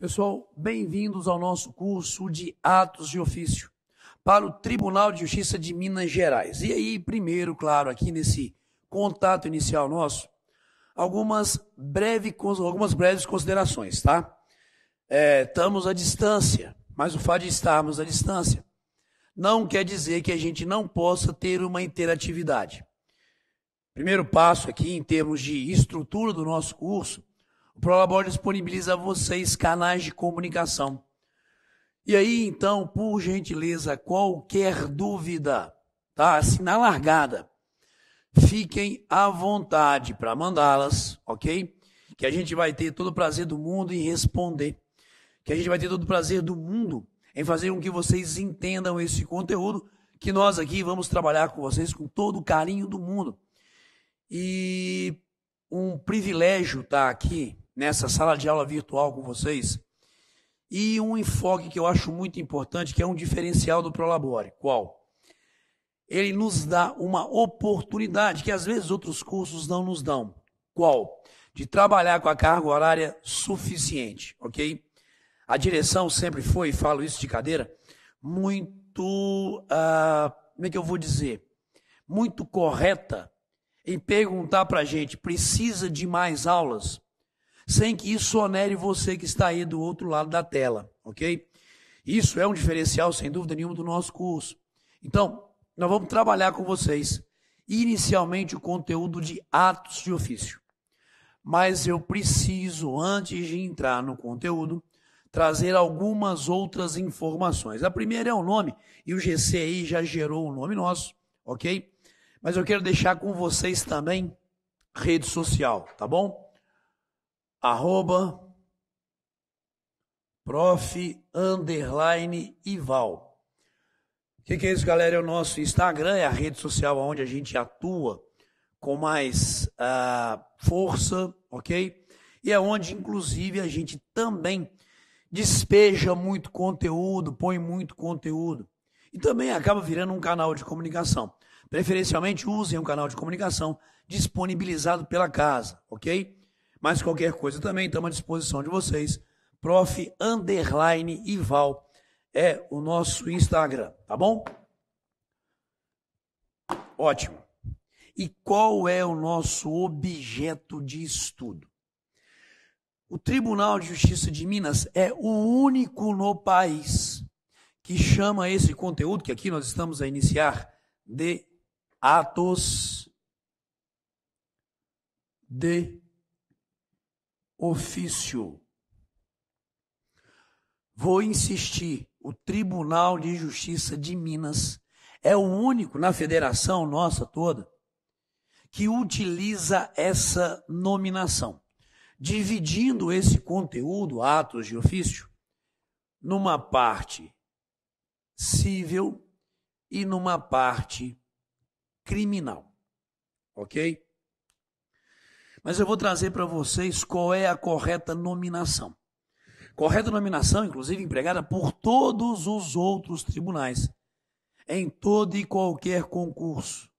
Pessoal, bem-vindos ao nosso curso de Atos de Ofício para o Tribunal de Justiça de Minas Gerais. E aí, primeiro, claro, aqui nesse contato inicial nosso, algumas, breve, algumas breves considerações, tá? É, estamos à distância, mas o fato de estarmos à distância não quer dizer que a gente não possa ter uma interatividade. Primeiro passo aqui, em termos de estrutura do nosso curso, o Prolabor disponibiliza a vocês canais de comunicação. E aí, então, por gentileza, qualquer dúvida, tá? Assim, na largada, fiquem à vontade para mandá-las, ok? Que a gente vai ter todo o prazer do mundo em responder. Que a gente vai ter todo o prazer do mundo em fazer com que vocês entendam esse conteúdo que nós aqui vamos trabalhar com vocês com todo o carinho do mundo. E um privilégio estar tá aqui nessa sala de aula virtual com vocês. E um enfoque que eu acho muito importante, que é um diferencial do Prolabore. Qual? Ele nos dá uma oportunidade que às vezes outros cursos não nos dão. Qual? De trabalhar com a carga horária suficiente, ok? A direção sempre foi, e falo isso de cadeira, muito, ah, como é que eu vou dizer? Muito correta em perguntar para a gente, precisa de mais aulas? sem que isso onere você que está aí do outro lado da tela, ok? Isso é um diferencial, sem dúvida nenhuma, do nosso curso. Então, nós vamos trabalhar com vocês, inicialmente, o conteúdo de atos de ofício. Mas eu preciso, antes de entrar no conteúdo, trazer algumas outras informações. A primeira é o nome, e o GCI já gerou o um nome nosso, ok? Mas eu quero deixar com vocês também rede social, tá bom? arroba prof underline Ival. O que, que, é isso, galera? É o nosso Instagram, é a rede social onde a gente atua com mais uh, força, ok? E é onde, inclusive, a gente também despeja muito conteúdo, põe muito conteúdo. E também acaba virando um canal de comunicação. Preferencialmente usem um canal de comunicação disponibilizado pela casa, ok? Mas qualquer coisa também estamos à disposição de vocês. Prof. Underline Ival é o nosso Instagram, tá bom? Ótimo. E qual é o nosso objeto de estudo? O Tribunal de Justiça de Minas é o único no país que chama esse conteúdo que aqui nós estamos a iniciar de atos de ofício. Vou insistir, o Tribunal de Justiça de Minas é o único na federação nossa toda que utiliza essa nominação, dividindo esse conteúdo, atos de ofício, numa parte civil e numa parte criminal. OK? Mas eu vou trazer para vocês qual é a correta nominação. Correta nominação, inclusive, empregada por todos os outros tribunais, em todo e qualquer concurso.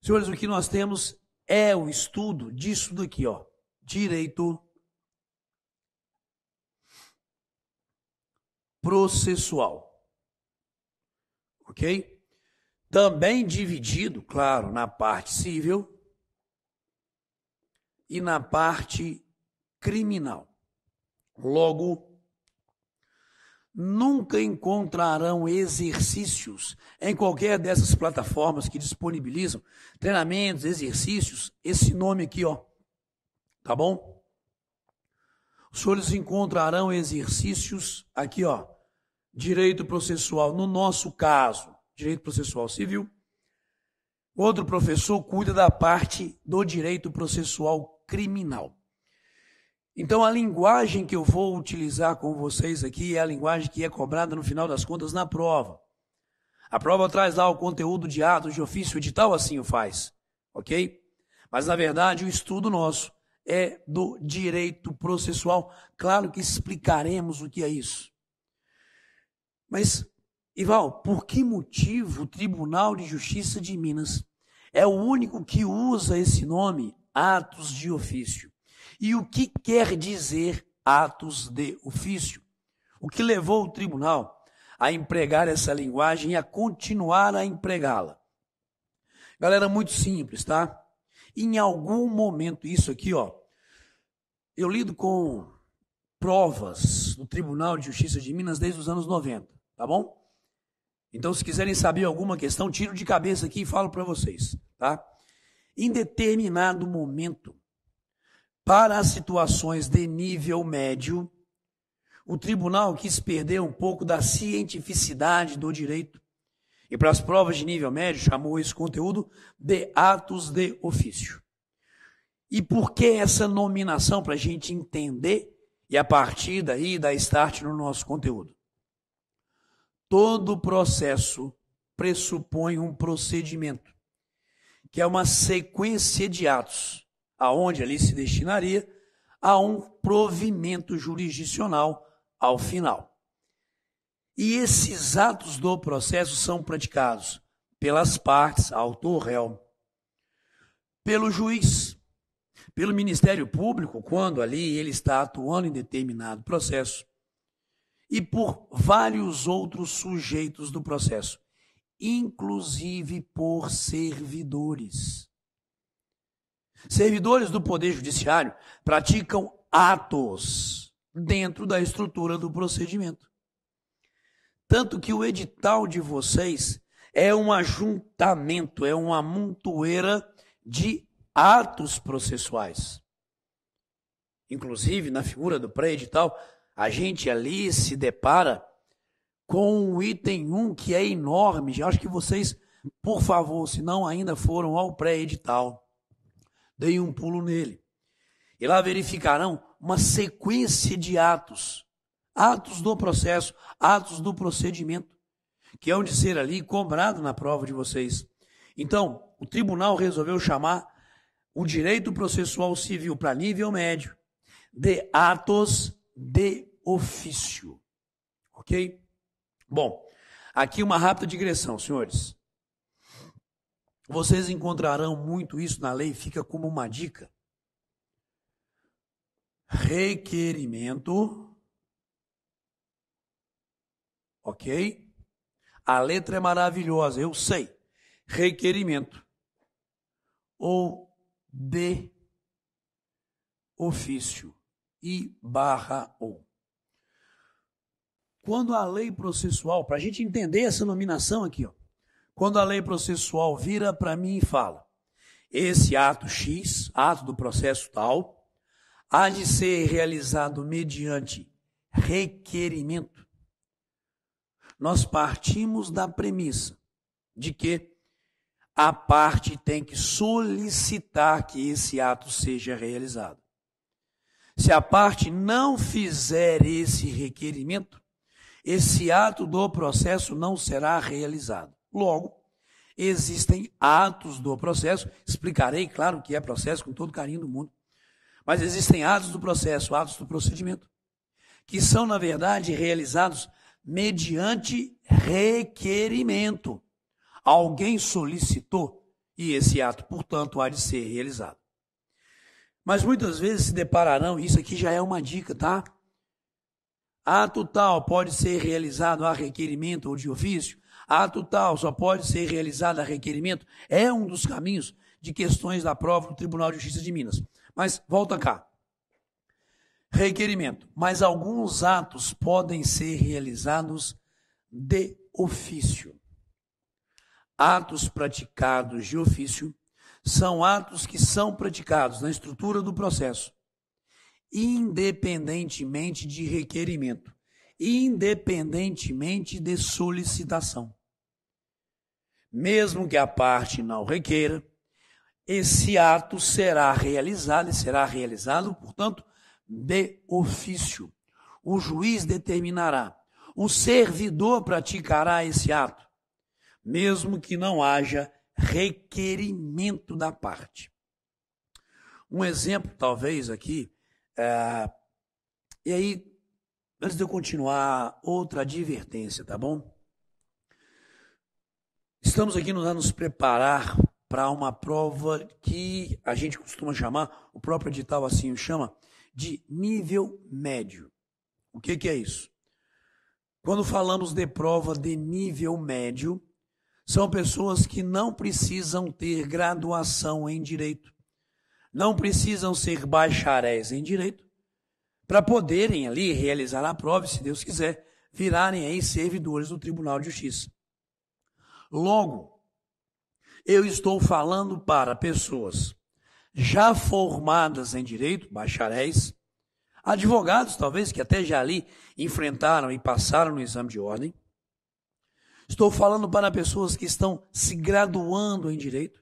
Senhores, o que nós temos é o estudo disso daqui, ó. Direito processual. Ok? Também dividido, claro, na parte civil e na parte criminal. Logo, nunca encontrarão exercícios em qualquer dessas plataformas que disponibilizam treinamentos, exercícios, esse nome aqui, ó. Tá bom? Os senhores encontrarão exercícios aqui, ó. Direito processual, no nosso caso, direito processual civil. Outro professor cuida da parte do direito processual criminal. Então, a linguagem que eu vou utilizar com vocês aqui é a linguagem que é cobrada no final das contas na prova. A prova traz lá o conteúdo de atos de ofício edital, assim o faz, ok? Mas, na verdade, o estudo nosso é do direito processual. Claro que explicaremos o que é isso. Mas, Ival, por que motivo o Tribunal de Justiça de Minas é o único que usa esse nome atos de ofício. E o que quer dizer atos de ofício? O que levou o tribunal a empregar essa linguagem e a continuar a empregá-la? Galera, muito simples, tá? Em algum momento, isso aqui, ó. Eu lido com provas do Tribunal de Justiça de Minas desde os anos 90, tá bom? Então, se quiserem saber alguma questão, tiro de cabeça aqui e falo para vocês, tá? em determinado momento. Para as situações de nível médio, o tribunal quis perder um pouco da cientificidade do direito e para as provas de nível médio chamou esse conteúdo de atos de ofício. E por que essa nominação? Para a gente entender e a partir daí dar start no nosso conteúdo. Todo processo pressupõe um procedimento que é uma sequência de atos, aonde ali se destinaria a um provimento jurisdicional ao final. E esses atos do processo são praticados pelas partes, autor réu, pelo juiz, pelo Ministério Público, quando ali ele está atuando em determinado processo, e por vários outros sujeitos do processo, inclusive por servidores. Servidores do Poder Judiciário praticam atos dentro da estrutura do procedimento. Tanto que o edital de vocês é um ajuntamento, é uma montoeira de atos processuais. Inclusive, na figura do pré-edital, a gente ali se depara com o item 1, que é enorme. já acho que vocês, por favor, se não ainda foram ao pré-edital, deem um pulo nele. E lá verificarão uma sequência de atos. Atos do processo, atos do procedimento, que hão de ser ali cobrado na prova de vocês. Então, o tribunal resolveu chamar o direito processual civil para nível médio de atos de ofício. Ok? Bom, aqui uma rápida digressão, senhores. Vocês encontrarão muito isso na lei, fica como uma dica. Requerimento. Ok? A letra é maravilhosa, eu sei. Requerimento. Ou de ofício. E barra ou. Quando a lei processual, para a gente entender essa nominação aqui, ó, quando a lei processual vira para mim e fala: esse ato X, ato do processo tal, há de ser realizado mediante requerimento. Nós partimos da premissa de que a parte tem que solicitar que esse ato seja realizado. Se a parte não fizer esse requerimento, esse ato do processo não será realizado. Logo, existem atos do processo, explicarei, claro, que é processo com todo carinho do mundo, mas existem atos do processo, atos do procedimento, que são, na verdade, realizados mediante requerimento. Alguém solicitou e esse ato, portanto, há de ser realizado. Mas muitas vezes se depararão, isso aqui já é uma dica, tá? Ato tal pode ser realizado a requerimento ou de ofício. Ato tal só pode ser realizado a requerimento. É um dos caminhos de questões da prova do Tribunal de Justiça de Minas. Mas volta cá. Requerimento. Mas alguns atos podem ser realizados de ofício. Atos praticados de ofício são atos que são praticados na estrutura do processo independentemente de requerimento, independentemente de solicitação. Mesmo que a parte não requeira, esse ato será realizado, será realizado, portanto, de ofício. O juiz determinará, o servidor praticará esse ato, mesmo que não haja requerimento da parte. Um exemplo, talvez, aqui, é, e aí, antes de eu continuar, outra advertência, tá bom? Estamos aqui nos a nos preparar para uma prova que a gente costuma chamar, o próprio edital assim o chama, de nível médio. O que, que é isso? Quando falamos de prova de nível médio, são pessoas que não precisam ter graduação em direito não precisam ser bacharéis em direito para poderem ali realizar a prova, se Deus quiser, virarem aí servidores do Tribunal de Justiça. Logo, eu estou falando para pessoas já formadas em direito, bacharéis, advogados talvez que até já ali enfrentaram e passaram no exame de ordem. Estou falando para pessoas que estão se graduando em direito,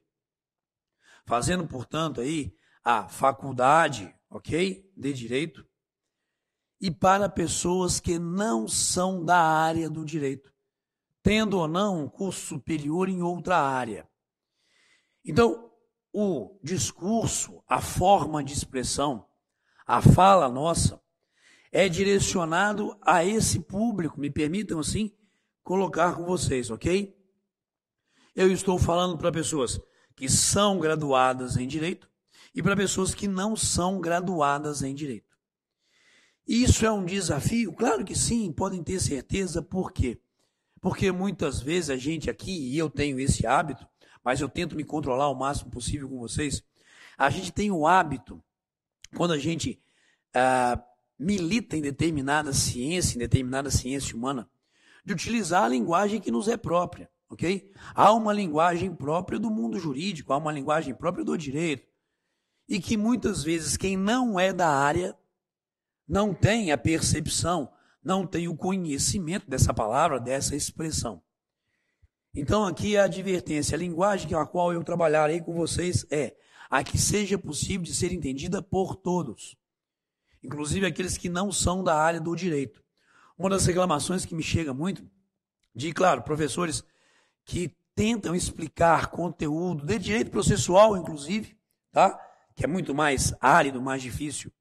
fazendo, portanto, aí a faculdade, ok? De direito, e para pessoas que não são da área do direito, tendo ou não um curso superior em outra área. Então, o discurso, a forma de expressão, a fala nossa, é direcionado a esse público, me permitam assim colocar com vocês, ok? Eu estou falando para pessoas que são graduadas em direito, e para pessoas que não são graduadas em direito. Isso é um desafio? Claro que sim, podem ter certeza, por quê? Porque muitas vezes a gente aqui, e eu tenho esse hábito, mas eu tento me controlar o máximo possível com vocês, a gente tem o hábito, quando a gente ah, milita em determinada ciência, em determinada ciência humana, de utilizar a linguagem que nos é própria, ok? Há uma linguagem própria do mundo jurídico, há uma linguagem própria do direito, e que muitas vezes quem não é da área não tem a percepção, não tem o conhecimento dessa palavra, dessa expressão. Então, aqui a advertência, a linguagem com a qual eu trabalharei com vocês é a que seja possível de ser entendida por todos, inclusive aqueles que não são da área do direito. Uma das reclamações que me chega muito de, claro, professores que tentam explicar conteúdo de direito processual, inclusive, tá? que é muito mais árido, mais difícil.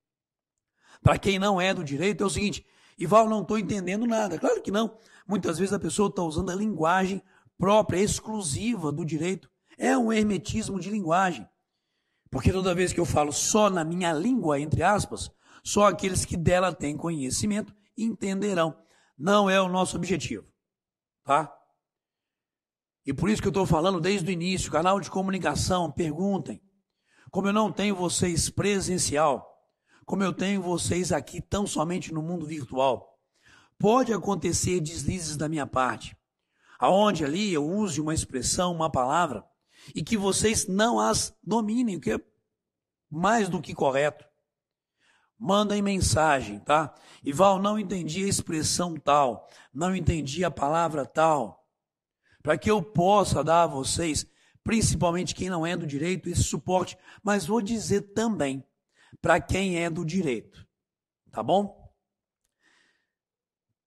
Para quem não é do direito, é o seguinte: Ival, não estou entendendo nada. Claro que não. Muitas vezes a pessoa está usando a linguagem própria, exclusiva do direito. É um hermetismo de linguagem. Porque toda vez que eu falo só na minha língua, entre aspas, só aqueles que dela têm conhecimento entenderão. Não é o nosso objetivo. Tá? E por isso que eu estou falando desde o início, canal de comunicação, perguntem. Como eu não tenho vocês presencial, como eu tenho vocês aqui tão somente no mundo virtual, pode acontecer deslizes da minha parte, aonde ali eu use uma expressão, uma palavra, e que vocês não as dominem, que é mais do que correto. Mandem mensagem, tá? E Val, não entendi a expressão tal, não entendi a palavra tal, para que eu possa dar a vocês principalmente quem não é do direito, esse suporte, mas vou dizer também para quem é do direito, tá bom?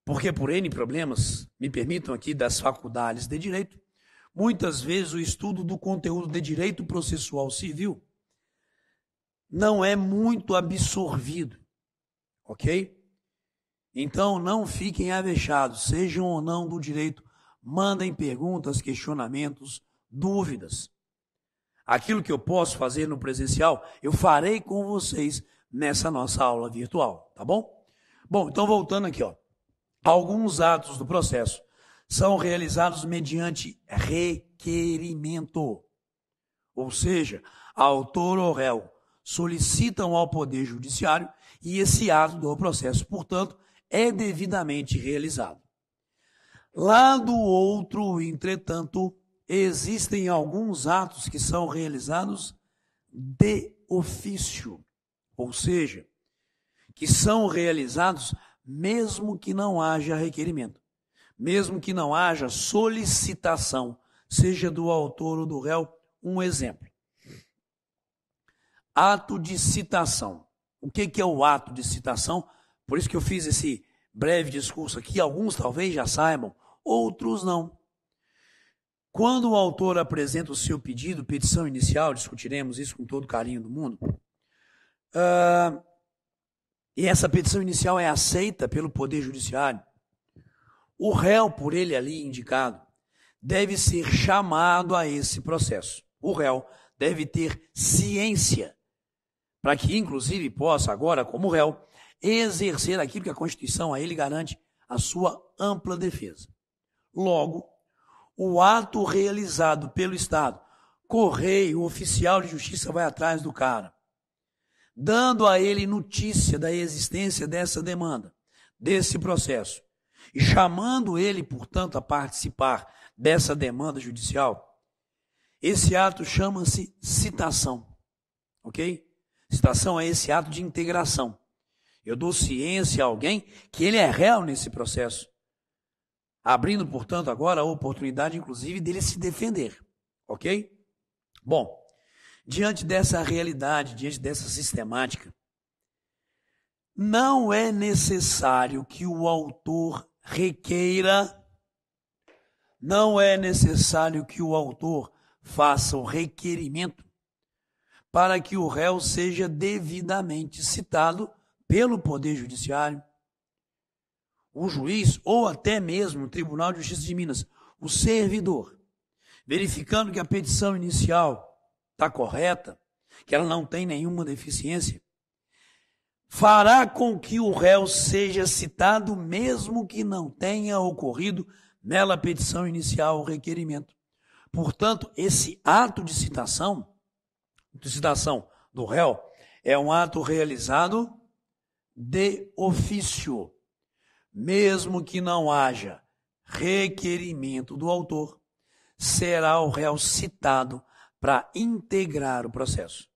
Porque por N problemas, me permitam aqui, das faculdades de direito, muitas vezes o estudo do conteúdo de direito processual civil não é muito absorvido, ok? Então não fiquem avexados, sejam ou não do direito, mandem perguntas, questionamentos, dúvidas. Aquilo que eu posso fazer no presencial, eu farei com vocês nessa nossa aula virtual, tá bom? Bom, então voltando aqui, ó. Alguns atos do processo são realizados mediante requerimento. Ou seja, autor ou réu solicitam ao Poder Judiciário e esse ato do processo, portanto, é devidamente realizado. Lá do outro, entretanto, existem alguns atos que são realizados de ofício, ou seja, que são realizados mesmo que não haja requerimento, mesmo que não haja solicitação, seja do autor ou do réu. Um exemplo: ato de citação. O que, é o ato de citação? Por isso que eu fiz esse breve discurso aqui, alguns talvez já saibam, outros não. Quando o autor apresenta o seu pedido, petição inicial, discutiremos isso com todo carinho do mundo, uh, e essa petição inicial é aceita pelo Poder Judiciário, o réu, por ele ali indicado, deve ser chamado a esse processo. O réu deve ter ciência, para que, inclusive, possa agora, como réu, exercer aquilo que a Constituição a ele garante, a sua ampla defesa. Logo, o ato realizado pelo Estado. Correio, o oficial de justiça vai atrás do cara, dando a ele notícia da existência dessa demanda, desse processo, e chamando ele, portanto, a participar dessa demanda judicial. Esse ato chama-se citação, ok? Citação é esse ato de integração. Eu dou ciência a alguém que ele é réu nesse processo abrindo, portanto, agora a oportunidade, inclusive, dele se defender. Ok? Bom, diante dessa realidade, diante dessa sistemática, não é necessário que o autor requeira, não é necessário que o autor faça o requerimento para que o réu seja devidamente citado pelo Poder Judiciário, o juiz ou até mesmo o Tribunal de Justiça de Minas, o servidor, verificando que a petição inicial está correta, que ela não tem nenhuma deficiência, fará com que o réu seja citado mesmo que não tenha ocorrido nela a petição inicial o requerimento. Portanto, esse ato de citação, de citação do réu, é um ato realizado de ofício mesmo que não haja requerimento do autor, será o réu citado para integrar o processo.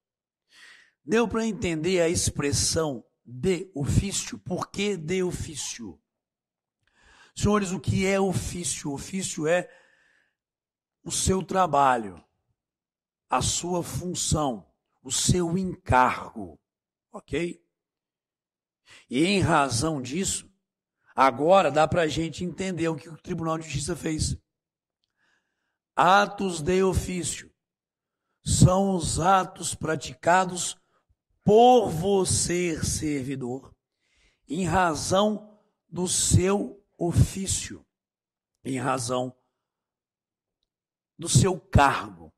Deu para entender a expressão de ofício? Por que de ofício? Senhores, o que é ofício? Ofício é o seu trabalho, a sua função, o seu encargo, ok? E em razão disso, Agora dá para a gente entender o que o Tribunal de Justiça fez. Atos de ofício são os atos praticados por você, servidor, em razão do seu ofício, em razão do seu cargo.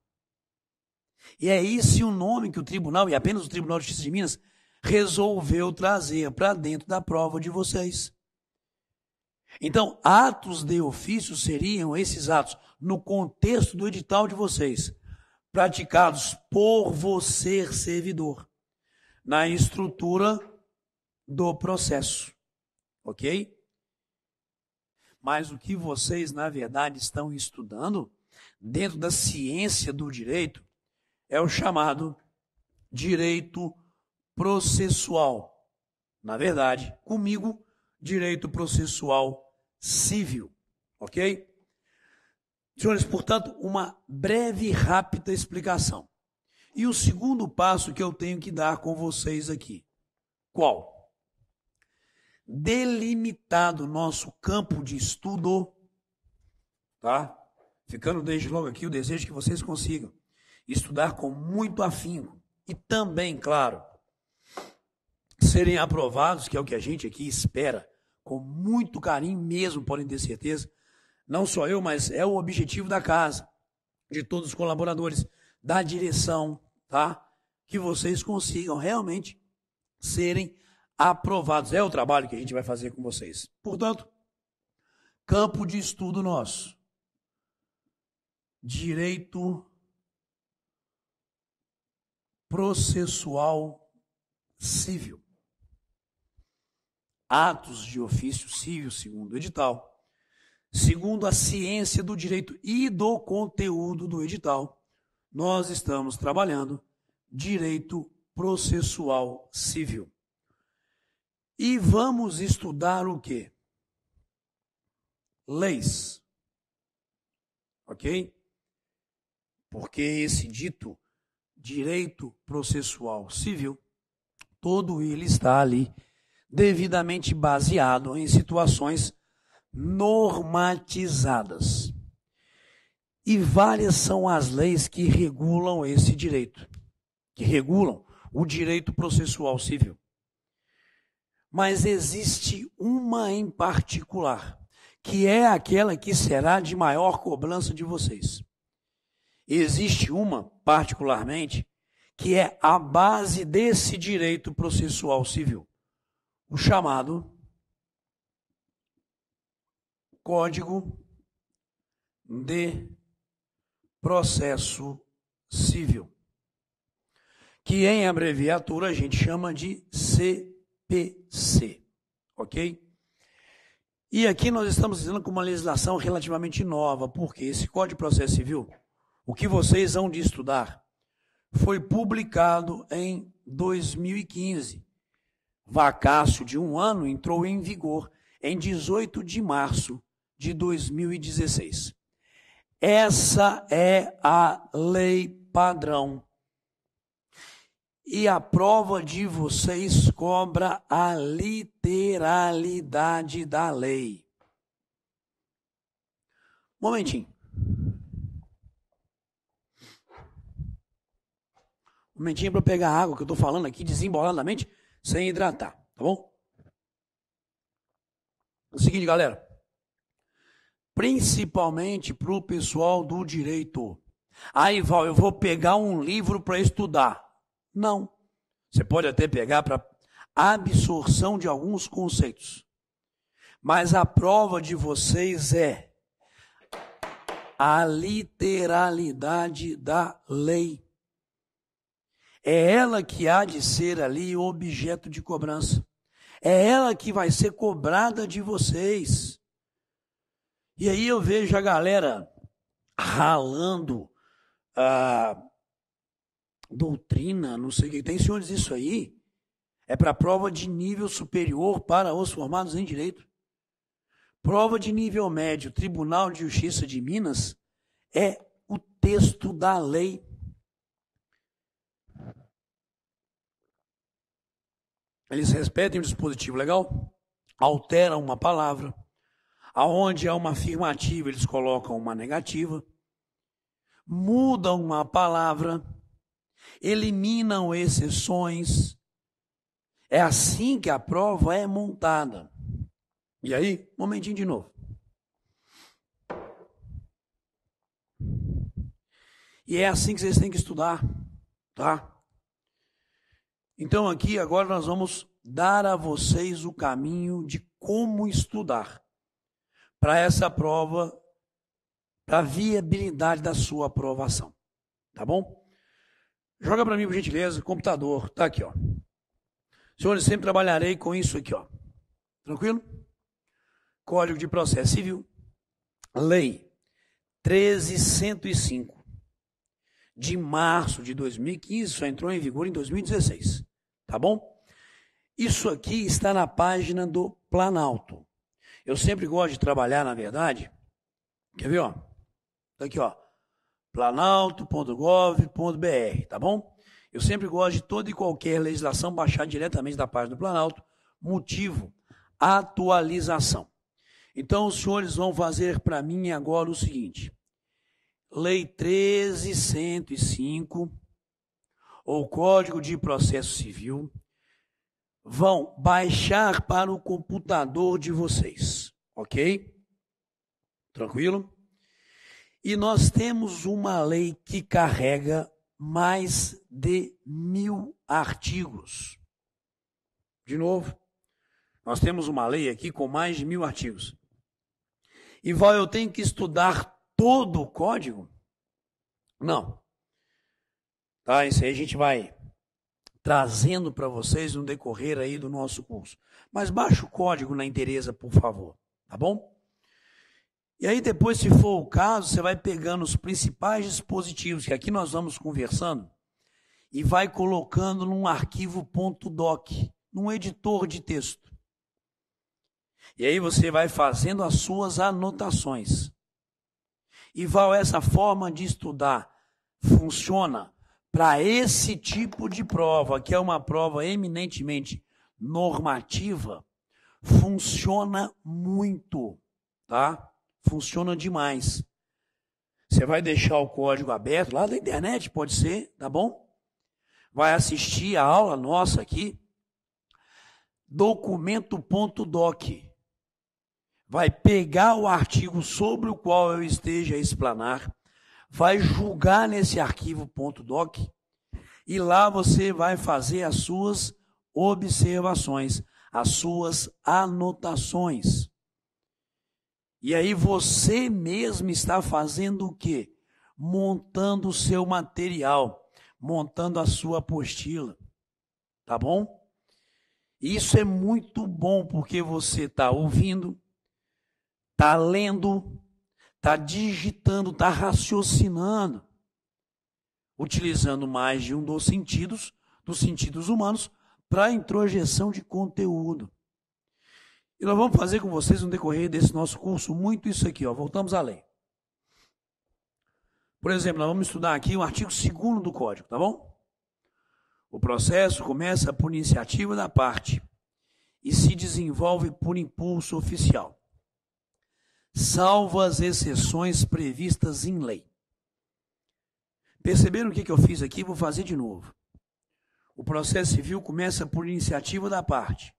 E é esse o nome que o tribunal, e apenas o Tribunal de Justiça de Minas, resolveu trazer para dentro da prova de vocês. Então, atos de ofício seriam esses atos, no contexto do edital de vocês, praticados por você, servidor, na estrutura do processo. Ok? Mas o que vocês, na verdade, estão estudando, dentro da ciência do direito, é o chamado direito processual. Na verdade, comigo, direito processual civil. Ok? Senhores, portanto, uma breve e rápida explicação. E o segundo passo que eu tenho que dar com vocês aqui. Qual? Delimitado nosso campo de estudo, tá? Ficando desde logo aqui o desejo que vocês consigam estudar com muito afinco e também, claro, serem aprovados, que é o que a gente aqui espera com muito carinho mesmo, podem ter certeza. Não só eu, mas é o objetivo da casa, de todos os colaboradores, da direção, tá? Que vocês consigam realmente serem aprovados. É o trabalho que a gente vai fazer com vocês. Portanto, campo de estudo nosso. Direito processual civil atos de ofício civil, segundo o edital, segundo a ciência do direito e do conteúdo do edital, nós estamos trabalhando direito processual civil. E vamos estudar o quê? Leis. Ok? Porque esse dito direito processual civil, todo ele está ali devidamente baseado em situações normatizadas. E várias são as leis que regulam esse direito, que regulam o direito processual civil. Mas existe uma em particular, que é aquela que será de maior cobrança de vocês. Existe uma, particularmente, que é a base desse direito processual civil o chamado Código de Processo Civil, que em abreviatura a gente chama de CPC, ok? E aqui nós estamos dizendo com uma legislação relativamente nova, porque esse Código de Processo Civil, o que vocês vão de estudar, foi publicado em 2015 vacácio de um ano entrou em vigor em 18 de março de 2016. Essa é a lei padrão. E a prova de vocês cobra a literalidade da lei. Momentinho. Momentinho para pegar água que eu estou falando aqui desemboladamente sem hidratar, tá bom? É o seguinte, galera. Principalmente para o pessoal do direito. Aí, Val, eu vou pegar um livro para estudar. Não. Você pode até pegar para absorção de alguns conceitos. Mas a prova de vocês é a literalidade da lei. É ela que há de ser ali objeto de cobrança. É ela que vai ser cobrada de vocês. E aí eu vejo a galera ralando a ah, doutrina, não sei o que. Tem senhores isso aí? É para prova de nível superior para os formados em direito. Prova de nível médio, Tribunal de Justiça de Minas, é o texto da lei Eles respeitam o dispositivo legal, alteram uma palavra. Aonde há uma afirmativa, eles colocam uma negativa. Mudam uma palavra, eliminam exceções. É assim que a prova é montada. E aí, um momentinho de novo. E é assim que vocês têm que estudar, tá? Então, aqui agora nós vamos dar a vocês o caminho de como estudar para essa prova, para a viabilidade da sua aprovação. Tá bom? Joga para mim, por gentileza, computador. Tá aqui, ó. Senhores, sempre trabalharei com isso aqui, ó. Tranquilo? Código de Processo Civil, Lei 1305 de março de 2015, só entrou em vigor em 2016, tá bom? Isso aqui está na página do Planalto. Eu sempre gosto de trabalhar, na verdade. Quer ver, ó? Tá aqui, ó. planalto.gov.br, tá bom? Eu sempre gosto de toda e qualquer legislação baixar diretamente da página do Planalto. Motivo: atualização. Então, os senhores vão fazer para mim agora o seguinte: Lei 13105 ou Código de Processo Civil vão baixar para o computador de vocês, ok? Tranquilo? E nós temos uma lei que carrega mais de mil artigos. De novo, nós temos uma lei aqui com mais de mil artigos. E Val, eu tenho que estudar todo o código? Não. Tá, isso aí a gente vai trazendo para vocês no decorrer aí do nosso curso. Mas baixa o código na interesa, por favor, tá bom? E aí depois, se for o caso, você vai pegando os principais dispositivos que aqui nós vamos conversando e vai colocando num arquivo .doc, num editor de texto. E aí você vai fazendo as suas anotações. E Val, essa forma de estudar funciona para esse tipo de prova, que é uma prova eminentemente normativa, funciona muito, tá? Funciona demais. Você vai deixar o código aberto lá da internet, pode ser, tá bom? Vai assistir a aula nossa aqui, documento.doc vai pegar o artigo sobre o qual eu esteja a explanar, vai julgar nesse arquivo.doc e lá você vai fazer as suas observações, as suas anotações. E aí você mesmo está fazendo o quê? Montando o seu material, montando a sua apostila. Tá bom? Isso é muito bom porque você está ouvindo, está lendo, está digitando, está raciocinando, utilizando mais de um dos sentidos, dos sentidos humanos, para introjeção de conteúdo. E nós vamos fazer com vocês no decorrer desse nosso curso muito isso aqui, ó. Voltamos à lei. Por exemplo, nós vamos estudar aqui o artigo 2 do Código, tá bom? O processo começa por iniciativa da parte e se desenvolve por impulso oficial salvo as exceções previstas em lei. Perceberam o que, eu fiz aqui? Vou fazer de novo. O processo civil começa por iniciativa da parte,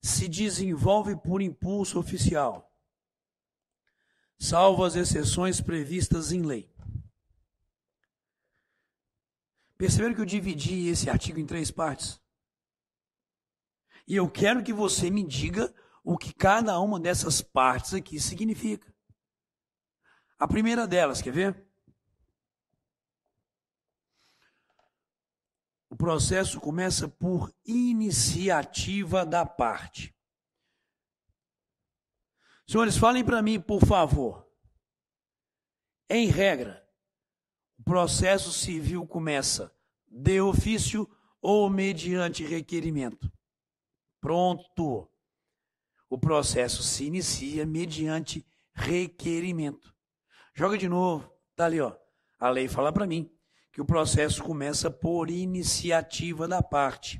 se desenvolve por impulso oficial, salvo as exceções previstas em lei. Perceberam que eu dividi esse artigo em três partes? E eu quero que você me diga o que cada uma dessas partes aqui significa. A primeira delas, quer ver? O processo começa por iniciativa da parte. Senhores, falem para mim, por favor. Em regra, o processo civil começa de ofício ou mediante requerimento. Pronto o processo se inicia mediante requerimento. Joga de novo, tá ali, ó. A lei fala para mim que o processo começa por iniciativa da parte.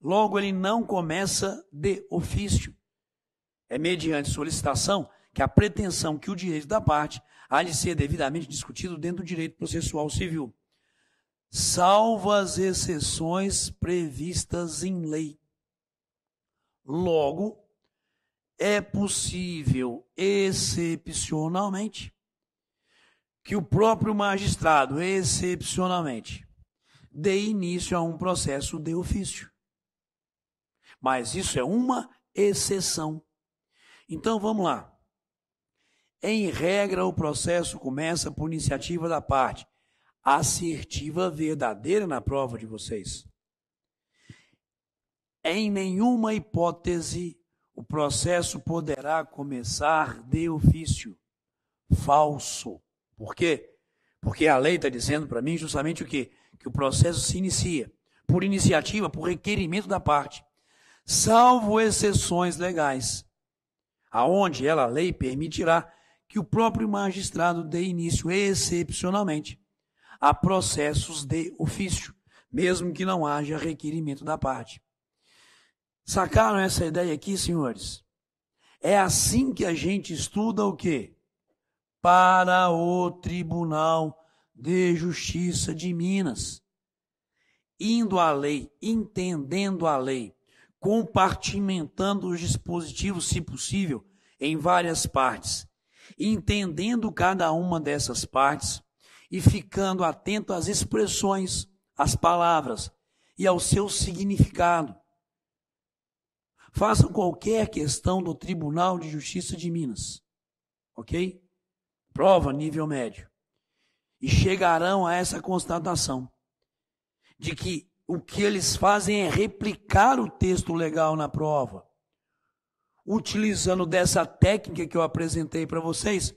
Logo, ele não começa de ofício. É mediante solicitação que a pretensão que o direito da parte há de ser devidamente discutido dentro do direito processual civil, salvo as exceções previstas em lei. Logo, é possível, excepcionalmente, que o próprio magistrado, excepcionalmente, dê início a um processo de ofício. Mas isso é uma exceção. Então vamos lá. Em regra, o processo começa por iniciativa da parte assertiva verdadeira na prova de vocês. Em nenhuma hipótese o processo poderá começar de ofício. Falso. Por quê? Porque a lei está dizendo para mim justamente o quê? Que o processo se inicia por iniciativa, por requerimento da parte, salvo exceções legais, aonde ela, a lei, permitirá que o próprio magistrado dê início excepcionalmente a processos de ofício, mesmo que não haja requerimento da parte. Sacaram essa ideia aqui, senhores? É assim que a gente estuda o quê? Para o Tribunal de Justiça de Minas. Indo à lei, entendendo a lei, compartimentando os dispositivos, se possível, em várias partes, entendendo cada uma dessas partes e ficando atento às expressões, às palavras e ao seu significado façam qualquer questão do Tribunal de Justiça de Minas, ok? Prova nível médio. E chegarão a essa constatação de que o que eles fazem é replicar o texto legal na prova, utilizando dessa técnica que eu apresentei para vocês,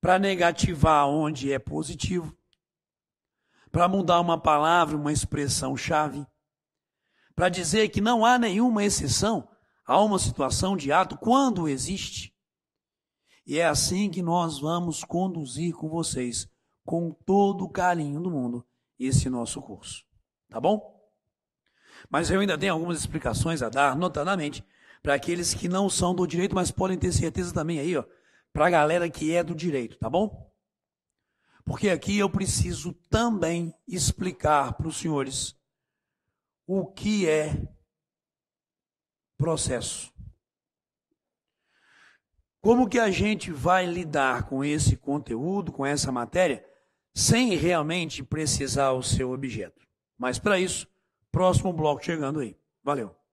para negativar onde é positivo, para mudar uma palavra, uma expressão chave, para dizer que não há nenhuma exceção Há uma situação de ato quando existe. E é assim que nós vamos conduzir com vocês, com todo o carinho do mundo, esse nosso curso. Tá bom? Mas eu ainda tenho algumas explicações a dar, notadamente, para aqueles que não são do direito, mas podem ter certeza também aí, ó, para a galera que é do direito, tá bom? Porque aqui eu preciso também explicar para os senhores o que é processo. Como que a gente vai lidar com esse conteúdo, com essa matéria, sem realmente precisar o seu objeto? Mas para isso, próximo bloco chegando aí. Valeu.